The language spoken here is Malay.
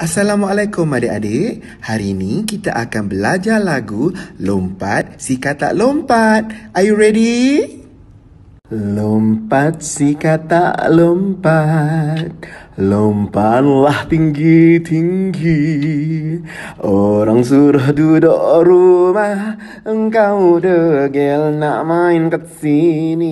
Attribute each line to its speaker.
Speaker 1: Assalamualaikum adik-adik. Hari ini kita akan belajar lagu Lompat Si Katak Lompat. Are you ready? Lompat si katak lompat Lompatlah tinggi-tinggi Orang suruh duduk rumah
Speaker 2: Engkau degil nak main ke sini